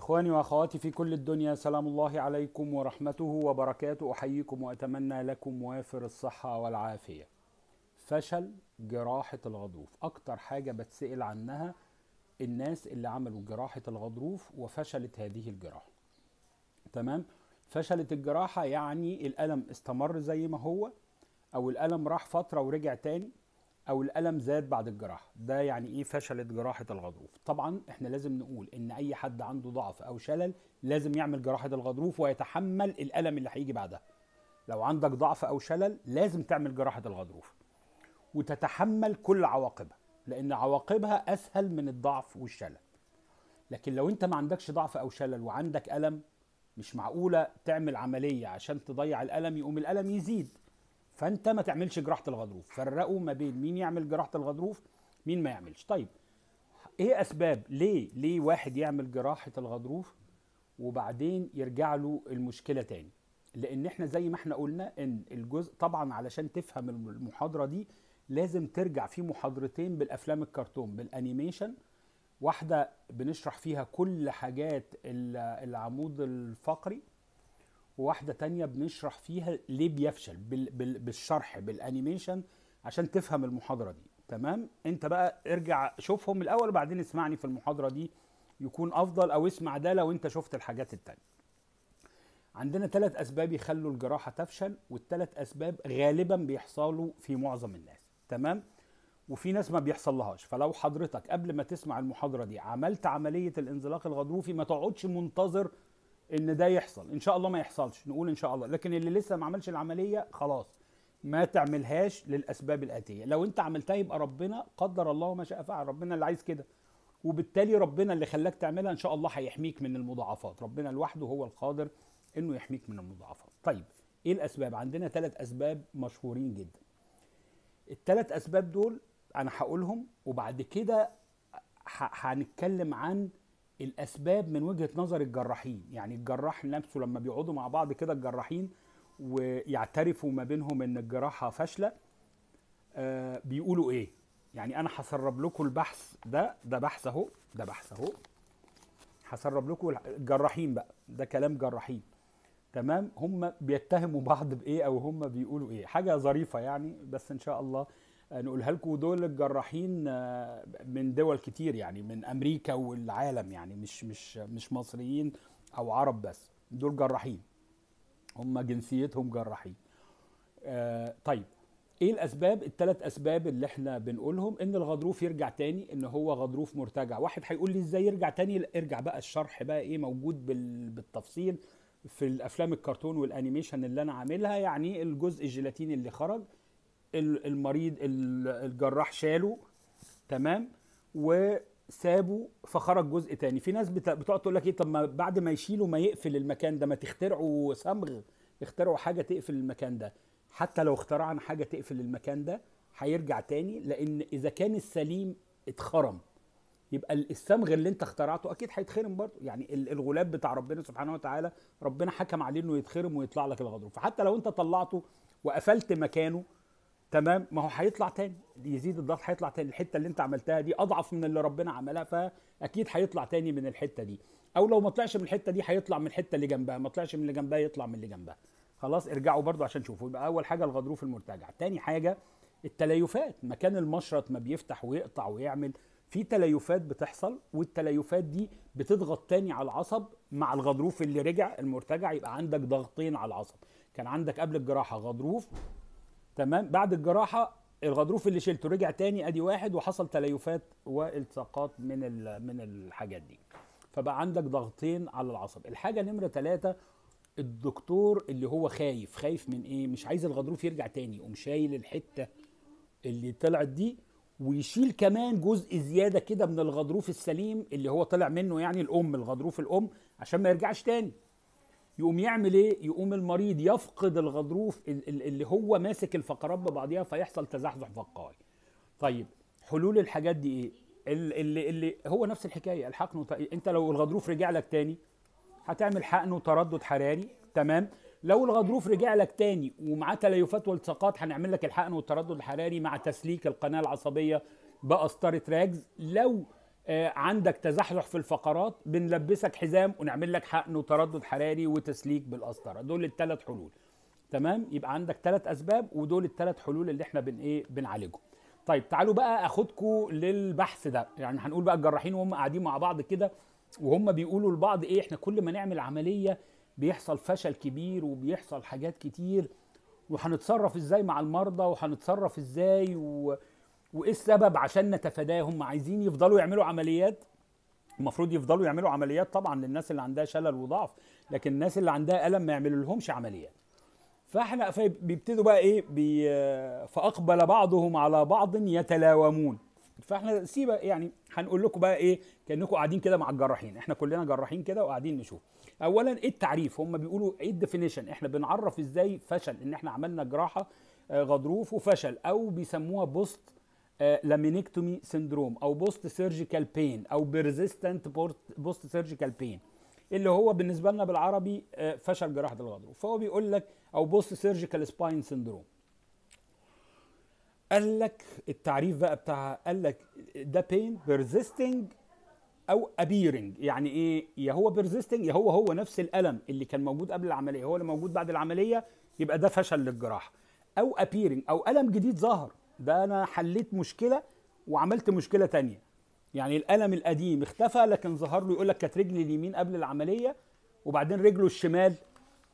إخواني وأخواتي في كل الدنيا سلام الله عليكم ورحمته وبركاته أحييكم وأتمنى لكم وافر الصحة والعافية فشل جراحة الغضروف أكتر حاجة بتسأل عنها الناس اللي عملوا جراحة الغضروف وفشلت هذه الجراحة تمام فشلت الجراحة يعني الألم استمر زي ما هو أو الألم راح فترة ورجع تاني او الالم زاد بعد الجراحه ده يعني ايه فشلت جراحه الغضروف طبعا احنا لازم نقول ان اي حد عنده ضعف او شلل لازم يعمل جراحه الغضروف ويتحمل الالم اللي هيجي بعدها لو عندك ضعف او شلل لازم تعمل جراحه الغضروف وتتحمل كل عواقبها لان عواقبها اسهل من الضعف والشلل لكن لو انت ما عندكش ضعف او شلل وعندك الم مش معقوله تعمل عمليه عشان تضيع الالم يقوم الالم يزيد فانت ما تعملش جراحه الغضروف فرقوا ما بين مين يعمل جراحه الغضروف مين ما يعملش طيب ايه اسباب ليه ليه واحد يعمل جراحه الغضروف وبعدين يرجع له المشكله تاني لان احنا زي ما احنا قلنا ان الجزء طبعا علشان تفهم المحاضره دي لازم ترجع في محاضرتين بالافلام الكرتون بالانيميشن واحده بنشرح فيها كل حاجات العمود الفقري وواحده تانية بنشرح فيها ليه بيفشل بال بال بالشرح بالانيميشن عشان تفهم المحاضره دي تمام انت بقى ارجع شوفهم الاول وبعدين اسمعني في المحاضره دي يكون افضل او اسمع ده لو انت شفت الحاجات التانية عندنا ثلاث اسباب يخلوا الجراحه تفشل والثلاث اسباب غالبا بيحصلوا في معظم الناس تمام وفي ناس ما بيحصل لهاش فلو حضرتك قبل ما تسمع المحاضره دي عملت عمليه الانزلاق الغضروفي ما تقعدش منتظر ان ده يحصل ان شاء الله ما يحصلش نقول ان شاء الله لكن اللي لسه ما عملش العمليه خلاص ما تعملهاش للاسباب الاتيه لو انت عملتها يبقى ربنا قدر الله ما شاء فعل ربنا اللي عايز كده وبالتالي ربنا اللي خلاك تعملها ان شاء الله هيحميك من المضاعفات ربنا لوحده هو القادر انه يحميك من المضاعفات طيب ايه الاسباب عندنا ثلاث اسباب مشهورين جدا الثلاث اسباب دول انا هقولهم وبعد كده هنتكلم عن الاسباب من وجهه نظر الجراحين يعني الجراح نفسه لما بيقعدوا مع بعض كده الجراحين ويعترفوا ما بينهم ان الجراحه فاشله آه بيقولوا ايه يعني انا هسرب لكم البحث ده ده بحث اهو ده بحث اهو هسرب لكم الجراحين بقى ده كلام جراحين تمام هم بيتهموا بعض بايه او هم بيقولوا ايه حاجه ظريفه يعني بس ان شاء الله نقولها لكم دول الجراحين آه، من دول كتير يعني من امريكا والعالم يعني مش مش مش مصريين او عرب بس دول جراحين هم جنسيتهم جراحين آه، طيب ايه الاسباب الثلاث اسباب اللي احنا بنقولهم ان الغضروف يرجع تاني ان هو غضروف مرتجع واحد هيقول لي ازاي يرجع تاني لا ارجع بقى الشرح بقى ايه موجود بالتفصيل في الافلام الكرتون والانيميشن اللي انا عاملها يعني الجزء الجيلاتيني اللي خرج المريض الجراح شاله تمام وسابه فخرج جزء تاني في ناس بتقعد تقول لك ايه طب ما بعد ما يشيلوا ما يقفل المكان ده ما تخترعوا صمغ اخترعوا حاجه تقفل المكان ده حتى لو اخترعنا حاجه تقفل المكان ده هيرجع تاني لان اذا كان السليم اتخرم يبقى الصمغ اللي انت اخترعته اكيد هيتخرم برضه يعني الغلاب بتاع ربنا سبحانه وتعالى ربنا حكم عليه انه يتخرم ويطلع لك الغضروف فحتى لو انت طلعته وقفلت مكانه تمام ما هو هيطلع تاني يزيد الضغط هيطلع تاني الحته اللي انت عملتها دي اضعف من اللي ربنا عملها فاكيد هيطلع تاني من الحته دي او لو ما طلعش من الحته دي هيطلع من الحته اللي جنبها ما طلعش من اللي جنبها يطلع من اللي جنبها خلاص ارجعوا برضو عشان تشوفوا يبقى اول حاجه الغضروف المرتجع تاني حاجه التليفات مكان المشرط ما بيفتح ويقطع ويعمل في تليفات بتحصل والتليفات دي بتضغط تاني على العصب مع الغضروف اللي رجع المرتجع يبقى عندك ضغطين على العصب كان عندك قبل الجراحه غضروف تمام بعد الجراحه الغضروف اللي شلته رجع تاني ادي واحد وحصل تليفات والتصاقات من من الحاجات دي فبقى عندك ضغطين على العصب الحاجه نمره ثلاثة الدكتور اللي هو خايف خايف من ايه مش عايز الغضروف يرجع تاني يقوم شايل الحته اللي طلعت دي ويشيل كمان جزء زياده كده من الغضروف السليم اللي هو طلع منه يعني الام الغضروف الام عشان ما يرجعش تاني يقوم يعمل ايه يقوم المريض يفقد الغضروف اللي هو ماسك الفقرات ببعضها فيحصل تزحزح فقاعي طيب حلول الحاجات دي ايه اللي اللي هو نفس الحكايه الحقن انت لو الغضروف رجع لك تاني هتعمل حقن وتردد حراري تمام لو الغضروف رجع لك تاني ومعاه تليفات والتصاقات هنعمل لك الحقن والتردد الحراري مع تسليك القناه العصبيه بقسطره راجز لو آه، عندك تزحلح في الفقرات بنلبسك حزام ونعمل لك حقن وتردد حراري وتسليك بالقسطره دول الثلاث حلول تمام يبقى عندك ثلاث اسباب ودول الثلاث حلول اللي احنا بن ايه بنعالجهم طيب تعالوا بقى اخدكم للبحث ده يعني هنقول بقى الجراحين وهم قاعدين مع بعض كده وهم بيقولوا لبعض ايه احنا كل ما نعمل عمليه بيحصل فشل كبير وبيحصل حاجات كتير وهنتصرف ازاي مع المرضى وهنتصرف ازاي و... وايه السبب عشان نتفاداه هم عايزين يفضلوا يعملوا عمليات المفروض يفضلوا يعملوا عمليات طبعا للناس اللي عندها شلل وضعف لكن الناس اللي عندها الم ما يعملوا لهمش عمليات فاحنا بيبتدوا بقى ايه بي فاقبل بعضهم على بعض يتلاومون فاحنا سيبه يعني هنقول لكم بقى ايه كانكم قاعدين كده مع الجراحين احنا كلنا جراحين كده وقاعدين نشوف اولا ايه التعريف هم بيقولوا ايه الديفينيشن احنا بنعرف ازاي فشل ان احنا عملنا جراحه آه، غضروف وفشل او بيسموها بوست لامينكتومي آه، سندروم او بوست سيرجيكال بين او بيرزيستنت بوست سيرجيكال بين اللي هو بالنسبه لنا بالعربي آه، فشل جراحه الغضروف فهو بيقول لك او بوست سيرجيكال سباين سندروم قال لك التعريف بقى بتاعها قال لك ده بين بيرزيستنج او ابيرنج يعني ايه يا هو بيرزيستنج يا هو هو نفس الالم اللي كان موجود قبل العمليه هو اللي موجود بعد العمليه يبقى ده فشل للجراحه او ابيرنج او الم جديد ظهر ده انا حليت مشكله وعملت مشكله تانية يعني الالم القديم اختفى لكن ظهر له يقول لك كانت رجلي اليمين قبل العمليه وبعدين رجله الشمال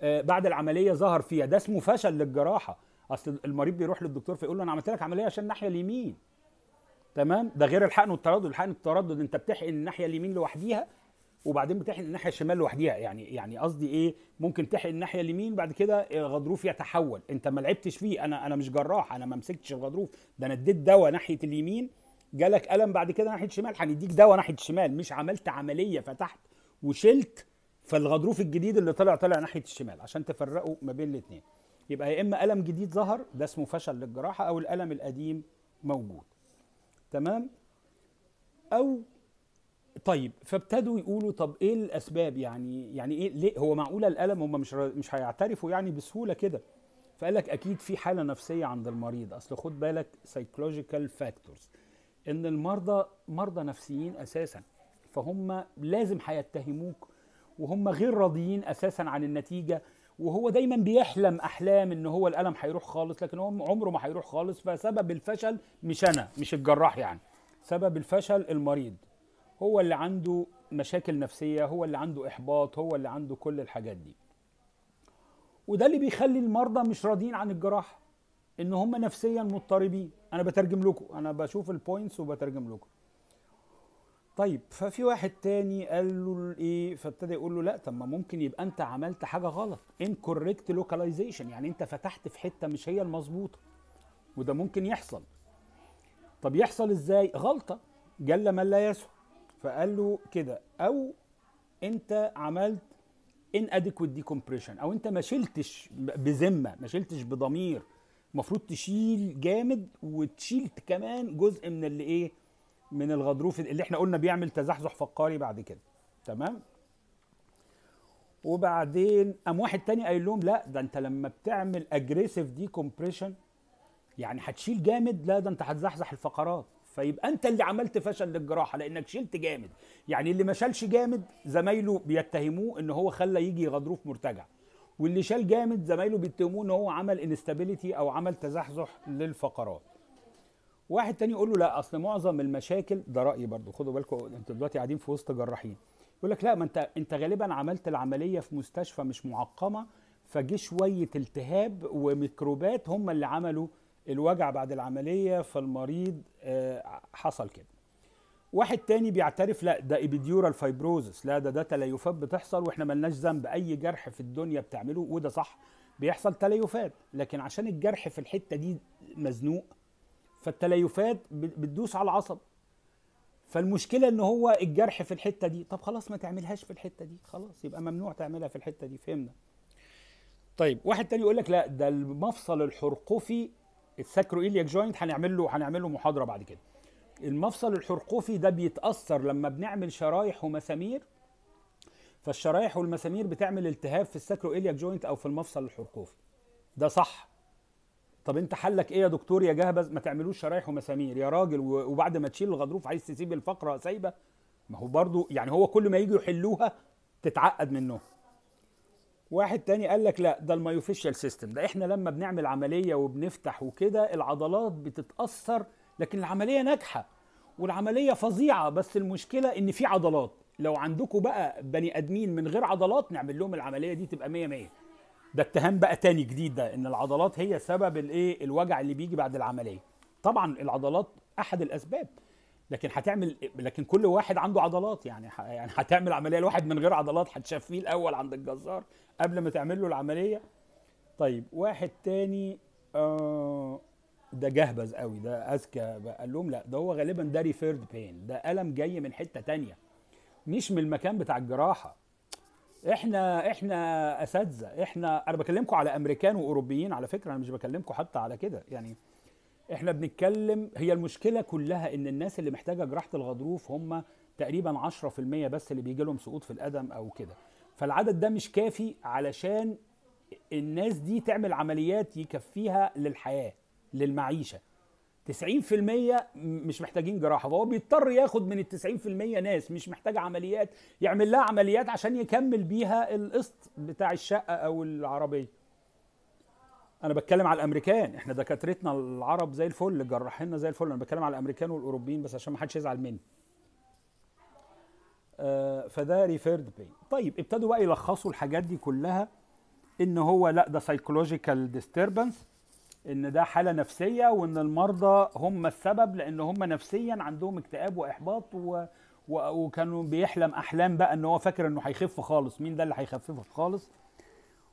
آه، بعد العمليه ظهر فيها ده اسمه فشل للجراحه اصل المريض بيروح للدكتور فيقول له انا عملت لك عمليه عشان الناحيه اليمين تمام ده غير الحقن والتردد الحقن والتردد انت بتحقن الناحيه اليمين لوحديها وبعدين بتحقن الناحيه الشمال لوحديها يعني يعني قصدي ايه ممكن تحقن الناحيه اليمين بعد كده الغضروف يتحول انت ما لعبتش فيه انا انا مش جراح انا ما مسكتش الغضروف ده انا اديت دواء ناحيه اليمين جالك الم بعد كده ناحيه الشمال هنديك دواء ناحيه الشمال مش عملت عمليه فتحت وشلت فالغضروف الجديد اللي طلع طلع ناحيه الشمال عشان تفرقوا ما بين الاثنين يبقى يا اما الم جديد ظهر ده اسمه فشل للجراحه او الالم القديم موجود تمام او طيب فابتدوا يقولوا طب ايه الاسباب يعني يعني ايه ليه هو معقوله الالم هم مش مش هيعترفوا يعني بسهوله كده فقال لك اكيد في حاله نفسيه عند المريض اصل خد بالك سايكولوجيكال فاكتورز ان المرضى مرضى نفسيين اساسا فهم لازم هيتهموك وهم غير راضيين اساسا عن النتيجه وهو دايما بيحلم احلام ان هو الالم هيروح خالص لكن هو عمره ما هيروح خالص فسبب الفشل مش انا مش الجراح يعني سبب الفشل المريض هو اللي عنده مشاكل نفسيه هو اللي عنده احباط هو اللي عنده كل الحاجات دي وده اللي بيخلي المرضى مش راضيين عن الجراحه ان هم نفسيا مضطربين انا بترجم لكم انا بشوف البوينتس وبترجم لكم طيب ففي واحد تاني قال له ايه فابتدى يقول له لا طب ما ممكن يبقى انت عملت حاجه غلط انكوركت لوكاليزيشن يعني انت فتحت في حته مش هي المظبوطه وده ممكن يحصل طب يحصل ازاي غلطه جل من لا يسهو فقال له كده او انت عملت inadequate decompression او انت ما شلتش بذمه ما شلتش بضمير المفروض تشيل جامد وتشيل كمان جزء من اللي ايه من الغضروف اللي احنا قلنا بيعمل تزحزح فقاري بعد كده تمام وبعدين قام واحد تاني قايل لهم لا ده انت لما بتعمل اجريسيف دي كومبريشن يعني هتشيل جامد لا ده انت هتزحزح الفقرات فيبقى انت اللي عملت فشل للجراحه لانك شلت جامد يعني اللي ما شالش جامد زمايله بيتهموه ان هو خلى يجي يغادروه في مرتجع واللي شال جامد زمايله بيتهموه ان هو عمل انستابيليتي او عمل تزحزح للفقرات واحد تاني يقول له لا اصل معظم المشاكل ده رايي برضه خدوا بالكم انتوا دلوقتي قاعدين في وسط جراحين يقول لك لا ما انت انت غالبا عملت العمليه في مستشفى مش معقمه فجه شويه التهاب وميكروبات هم اللي عملوا الوجع بعد العمليه فالمريض آه، حصل كده واحد تاني بيعترف لا ده ابيديورال الفايبروزس لا ده ده تليفات بتحصل واحنا ملناش ذنب اي جرح في الدنيا بتعمله وده صح بيحصل تليفات لكن عشان الجرح في الحته دي مزنوق فالتليفات بتدوس على العصب فالمشكله ان هو الجرح في الحته دي طب خلاص ما تعملهاش في الحته دي خلاص يبقى ممنوع تعملها في الحته دي فهمنا طيب واحد تاني يقول لك لا ده المفصل الحرقفي الساكرو ايليك جوينت هنعمل له هنعمل له محاضره بعد كده المفصل الحرقوفي ده بيتاثر لما بنعمل شرايح ومسامير فالشرايح والمسامير بتعمل التهاب في الساكرو ايليك جوينت او في المفصل الحرقوفي ده صح طب انت حلك ايه يا دكتور يا جهبذ ما تعملوش شرايح ومسامير يا راجل وبعد ما تشيل الغضروف عايز تسيب الفقره سايبه ما هو برضو يعني هو كل ما يجوا يحلوها تتعقد منهم واحد تاني قال لك لا ده المايوفيشال سيستم ده احنا لما بنعمل عمليه وبنفتح وكده العضلات بتتاثر لكن العمليه ناجحه والعمليه فظيعه بس المشكله ان في عضلات لو عندكم بقى بني ادمين من غير عضلات نعمل لهم العمليه دي تبقى 100 100 ده اتهام بقى تاني جديد ده ان العضلات هي سبب الايه الوجع اللي بيجي بعد العمليه طبعا العضلات احد الاسباب لكن هتعمل لكن كل واحد عنده عضلات يعني ح... يعني هتعمل عمليه لواحد من غير عضلات هتشفيه الاول عند الجزار قبل ما تعمل له العمليه طيب واحد تاني آه ده جهبذ قوي ده اذكى قال لهم لا ده هو غالبا ده ريفيرد بين ده الم جاي من حته تانية مش من المكان بتاع الجراحه احنا احنا اساتذه احنا انا بكلمكم على امريكان واوروبيين على فكره انا مش بكلمكم حتى على كده يعني احنا بنتكلم هي المشكله كلها ان الناس اللي محتاجه جراحه الغضروف هم تقريبا 10% بس اللي بيجي لهم سقوط في القدم او كده فالعدد ده مش كافي علشان الناس دي تعمل عمليات يكفيها للحياه للمعيشه 90% مش محتاجين جراحه فهو بيضطر ياخد من ال 90% ناس مش محتاجه عمليات يعمل لها عمليات عشان يكمل بيها القسط بتاع الشقه او العربيه انا بتكلم على الامريكان احنا دكاترتنا العرب زي الفل جراحيننا زي الفل انا بتكلم على الامريكان والاوروبيين بس عشان ما حدش يزعل مني آه فده ريفيرد بين طيب ابتدوا بقى يلخصوا الحاجات دي كلها ان هو لا ده سايكولوجيكال ديستربنس ان ده حاله نفسيه وان المرضى هم السبب لان هم نفسيا عندهم اكتئاب واحباط و... و... وكانوا بيحلم احلام بقى ان هو فاكر انه هيخف خالص مين ده اللي هيخففك خالص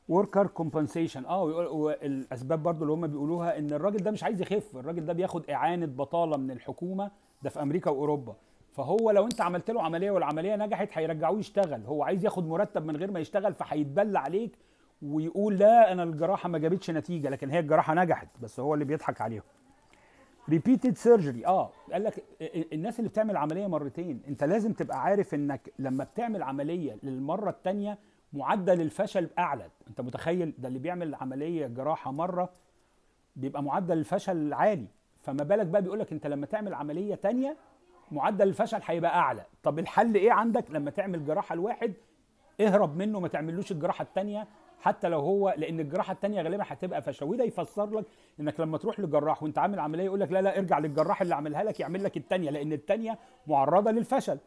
وركر كومبنسيشن اه والاسباب برضو اللي هم بيقولوها ان الراجل ده مش عايز يخف الراجل ده بياخد اعانه بطاله من الحكومه ده في امريكا واوروبا فهو لو انت عملت له عمليه والعمليه نجحت هيرجعوه يشتغل هو عايز ياخد مرتب من غير ما يشتغل فهيتبلى عليك ويقول لا انا الجراحه ما جابتش نتيجه لكن هي الجراحه نجحت بس هو اللي بيضحك عليهم ريبيتد سيرجري اه قال لك الناس اللي بتعمل عمليه مرتين انت لازم تبقى عارف انك لما بتعمل عمليه للمره الثانيه معدل الفشل اعلى انت متخيل ده اللي بيعمل عمليه جراحه مره بيبقى معدل الفشل عالي فما بالك بقى بيقول لك انت لما تعمل عمليه تانية معدل الفشل هيبقى اعلى طب الحل ايه عندك لما تعمل جراحه الواحد اهرب منه ما تعملوش الجراحه الثانيه حتى لو هو لان الجراحه الثانيه غالبا هتبقى فشل وده يفسر لك انك لما تروح لجراح وانت عامل عمليه يقول لك لا لا ارجع للجراح اللي عملها لك يعمل لك الثانيه لان الثانيه معرضه للفشل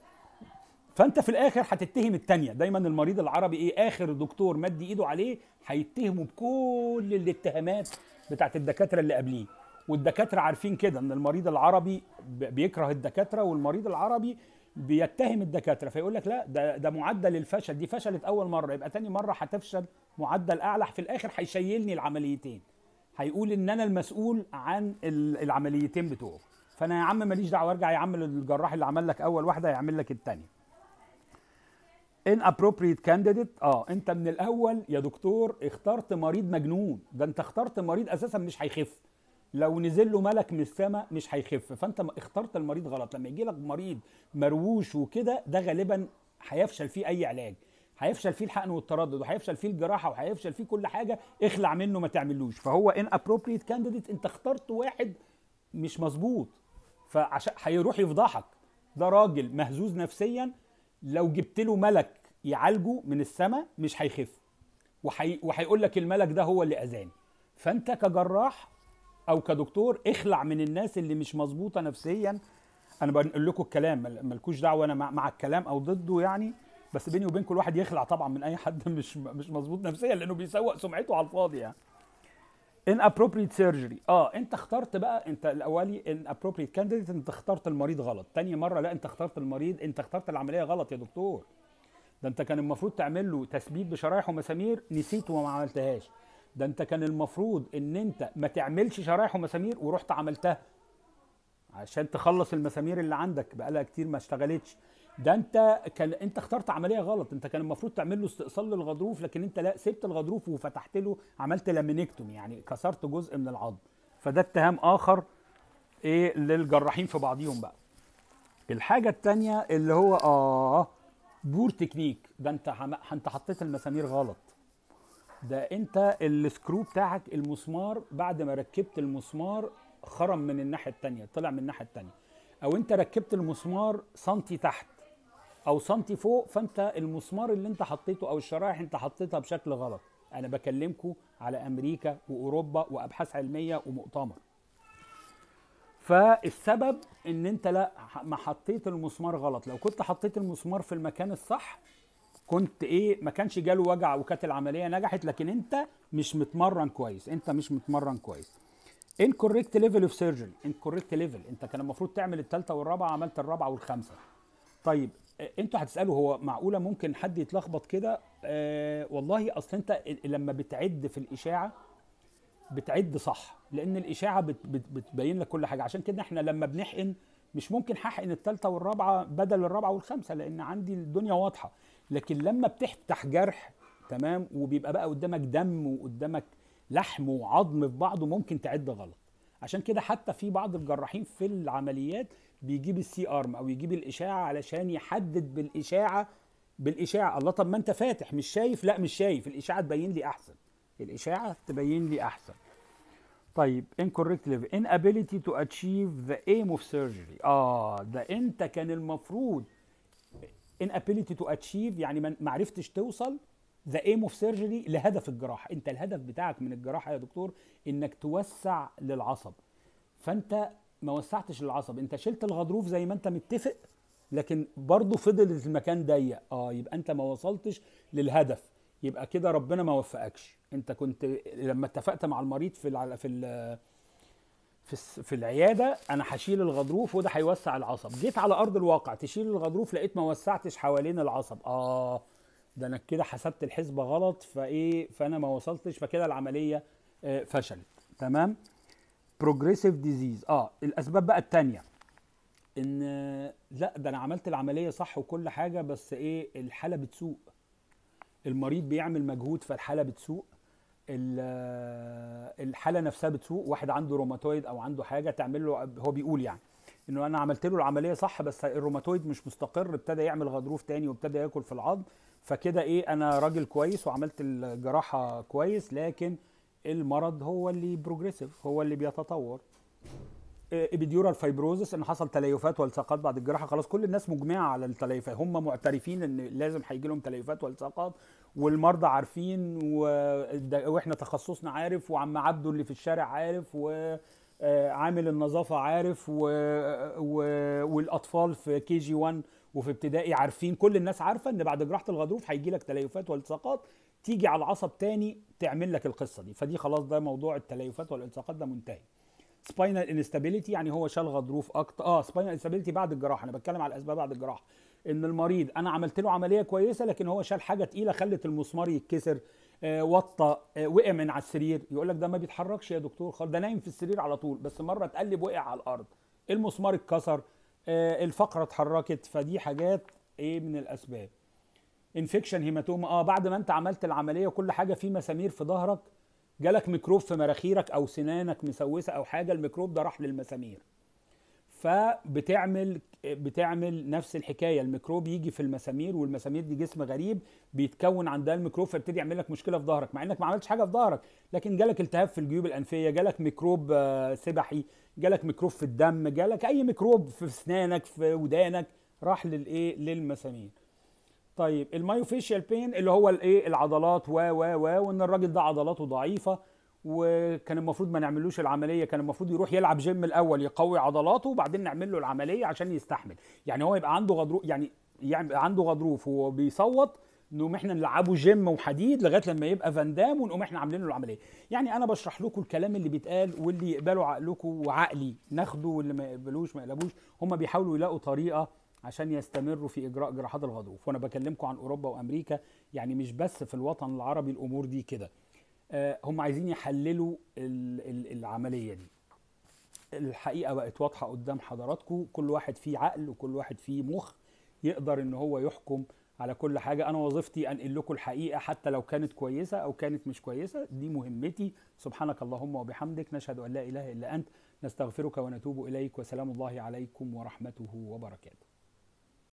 فانت في الاخر هتتهم الثانيه دايما المريض العربي ايه اخر دكتور مد ايده عليه هيتهمه بكل الاتهامات بتاعت الدكاتره اللي قبليه والدكاتره عارفين كده ان المريض العربي بيكره الدكاتره والمريض العربي بيتهم الدكاتره فيقول لك لا ده ده معدل الفشل دي فشلت اول مره يبقى تاني مره هتفشل معدل اعلى في الاخر هيشيلني العمليتين هيقول ان انا المسؤول عن العمليتين بتوعه فانا يا عم ماليش دعوه ارجع يا عم للجراح اللي عمل لك اول واحده يعمل لك الثانيه ان ابروبريت كانديديت اه انت من الاول يا دكتور اخترت مريض مجنون ده انت اخترت مريض اساسا مش هيخف لو نزل له ملك من السماء مش هيخف فانت اخترت المريض غلط لما يجي لك مريض مرووش وكده ده غالبا هيفشل فيه اي علاج هيفشل فيه الحقن والتردد وهيفشل فيه الجراحه وهيفشل فيه كل حاجه اخلع منه ما تعملوش فهو ان ابروبريت كانديديت انت اخترت واحد مش مظبوط فعشان هيروح يفضحك ده راجل مهزوز نفسيا لو جبت له ملك يعالجه من السماء مش هيخف وحي... وهيقول لك الملك ده هو اللي اذاني فانت كجراح او كدكتور اخلع من الناس اللي مش مظبوطه نفسيا انا بقول لكم الكلام مالكوش دعوه انا مع... مع الكلام او ضده يعني بس بيني وبين كل واحد يخلع طبعا من اي حد مش مش مظبوط نفسيا لانه بيسوق سمعته على الفاضي يعني ان ابروبريت سيرجري اه انت اخترت بقى انت الاولي ان ابروبريت كانديديت انت اخترت المريض غلط تاني مره لا انت اخترت المريض انت اخترت العمليه غلط يا دكتور ده انت كان المفروض تعمل له تثبيت بشرايح ومسامير نسيت وما عملتهاش ده انت كان المفروض ان انت ما تعملش شرايح ومسامير ورحت عملتها عشان تخلص المسامير اللي عندك بقالها كتير ما اشتغلتش ده انت كان انت اخترت عمليه غلط انت كان المفروض تعمل له استئصال للغضروف لكن انت لا سبت الغضروف وفتحت له عملت لامينكتوم يعني كسرت جزء من العظم فده اتهام اخر ايه للجراحين في بعضيهم بقى الحاجه الثانيه اللي هو اه بور تكنيك ده انت انت حطيت المسامير غلط ده انت السكرو بتاعك المسمار بعد ما ركبت المسمار خرم من الناحيه الثانيه طلع من الناحيه الثانيه او انت ركبت المسمار سنتي تحت او سنتي فوق فانت المسمار اللي انت حطيته او الشرائح انت حطيتها بشكل غلط انا بكلمكم على امريكا واوروبا وابحاث علميه ومؤتمر فالسبب ان انت لا ما حطيت المسمار غلط لو كنت حطيت المسمار في المكان الصح كنت ايه ما كانش جاله وجع وكانت العمليه نجحت لكن انت مش متمرن كويس انت مش متمرن كويس incorrect level of surgery incorrect level انت كان المفروض تعمل الثالثه والرابعه عملت الرابعه والخامسه طيب آه، انتوا هتسالوا هو معقوله ممكن حد يتلخبط كده آه والله اصل انت لما بتعد في الاشاعه بتعد صح لان الاشاعه بت بت بتبين لك كل حاجه عشان كده احنا لما بنحقن مش ممكن ححقن الثالثه والرابعه بدل الرابعه والخامسه لان عندي الدنيا واضحه لكن لما بتفتح جرح تمام وبيبقى بقى قدامك دم وقدامك لحم وعظم في بعضه ممكن تعد غلط عشان كده حتى في بعض الجراحين في العمليات بيجيب السي ارم او يجيب الاشاعه علشان يحدد بالاشاعه بالاشاعه الله طب ما انت فاتح مش شايف لا مش شايف الاشاعه تبين لي احسن الاشاعه تبين لي احسن طيب incorrect level inability to achieve the aim of surgery اه ده انت كان المفروض inability to achieve يعني ما عرفتش توصل ذا ايم اوف سيرجري لهدف الجراحه انت الهدف بتاعك من الجراحه يا دكتور انك توسع للعصب فانت ما وسعتش العصب انت شلت الغضروف زي ما انت متفق لكن برضه فضل المكان ضيق اه يبقى انت ما وصلتش للهدف يبقى كده ربنا ما وفقكش انت كنت لما اتفقت مع المريض في ال في ال في, في العياده انا هشيل الغضروف وده هيوسع العصب جيت على ارض الواقع تشيل الغضروف لقيت ما وسعتش حوالين العصب اه ده انا كده حسبت الحسبه غلط فايه فانا ما وصلتش فكده العمليه آه، فشلت تمام بروجريسيف ديزيز اه الاسباب بقى الثانيه ان لا ده انا عملت العمليه صح وكل حاجه بس ايه الحاله بتسوء المريض بيعمل مجهود فالحاله بتسوء الحاله نفسها بتسوء واحد عنده روماتويد او عنده حاجه تعمل له هو بيقول يعني انه انا عملت له العمليه صح بس الروماتويد مش مستقر ابتدى يعمل غضروف تاني وابتدى ياكل في العظم فكده ايه انا راجل كويس وعملت الجراحه كويس لكن المرض هو اللي بروجريسيف هو اللي بيتطور ابيديورال آه، فايبروزس ان حصل تليفات والتصاقات بعد الجراحه خلاص كل الناس مجمعه على التليفات هم معترفين ان لازم هيجي لهم تليفات والتصاقات والمرضى عارفين و... واحنا تخصصنا عارف وعم عبده اللي في الشارع عارف و آه، عامل النظافه عارف و... و... والاطفال في كي جي 1 وفي ابتدائي عارفين كل الناس عارفه ان بعد جراحه الغضروف هيجي لك تليفات والتصاقات تيجي على العصب تاني تعمل لك القصه دي فدي خلاص ده موضوع التليفات والالتصاقات ده منتهي سباينال انستابيليتي يعني هو شال غضروف اكتر اه سباينال انستابيليتي بعد الجراحه انا بتكلم على الاسباب بعد الجراحه ان المريض انا عملت له عمليه كويسه لكن هو شال حاجه تقيله خلت المسمار يتكسر آه وطى آه وقع من على السرير يقول لك ده ما بيتحركش يا دكتور خالص ده نايم في السرير على طول بس مره اتقلب وقع على الارض المسمار اتكسر آه الفقره اتحركت فدي حاجات ايه من الاسباب انفكشن هيماتوما اه بعد ما انت عملت العمليه وكل حاجه في مسامير في ظهرك جالك ميكروب في مراخيرك او سنانك مسوسه او حاجه الميكروب ده راح للمسامير فبتعمل بتعمل نفس الحكايه الميكروب يجي في المسامير والمسامير دي جسم غريب بيتكون عندها الميكروب فيبتدي يعمل لك مشكله في ظهرك مع انك ما عملتش حاجه في ظهرك لكن جالك التهاب في الجيوب الانفيه جالك ميكروب آه، سبحي جالك ميكروب في الدم جالك اي ميكروب في اسنانك في ودانك راح للايه للمسامير طيب المايوفيشال بين اللي هو الايه العضلات و و و وان الراجل ده عضلاته ضعيفه وكان المفروض ما نعملوش العمليه كان المفروض يروح يلعب جيم الاول يقوي عضلاته وبعدين نعمل له العمليه عشان يستحمل يعني هو يبقى عنده غضروف يعني يعني عنده غضروف وهو بيصوت نقوم احنا نلعبه جيم وحديد لغايه لما يبقى فاندام ونقوم احنا عاملين له العمليه يعني انا بشرح لكم الكلام اللي بيتقال واللي يقبله عقلكم وعقلي ناخده واللي ما يقبلوش ما يقلبوش هم بيحاولوا يلاقوا طريقه عشان يستمروا في اجراء جراحات الغضروف وانا بكلمكم عن اوروبا وامريكا يعني مش بس في الوطن العربي الامور دي كده آه، هم عايزين يحللوا العمليه دي الحقيقه بقت واضحه قدام حضراتكم كل واحد فيه عقل وكل واحد فيه مخ يقدر ان هو يحكم على كل حاجه انا وظيفتي انقل لكم الحقيقه حتى لو كانت كويسه او كانت مش كويسه دي مهمتي سبحانك اللهم وبحمدك نشهد ان لا اله الا انت نستغفرك ونتوب اليك وسلام الله عليكم ورحمته وبركاته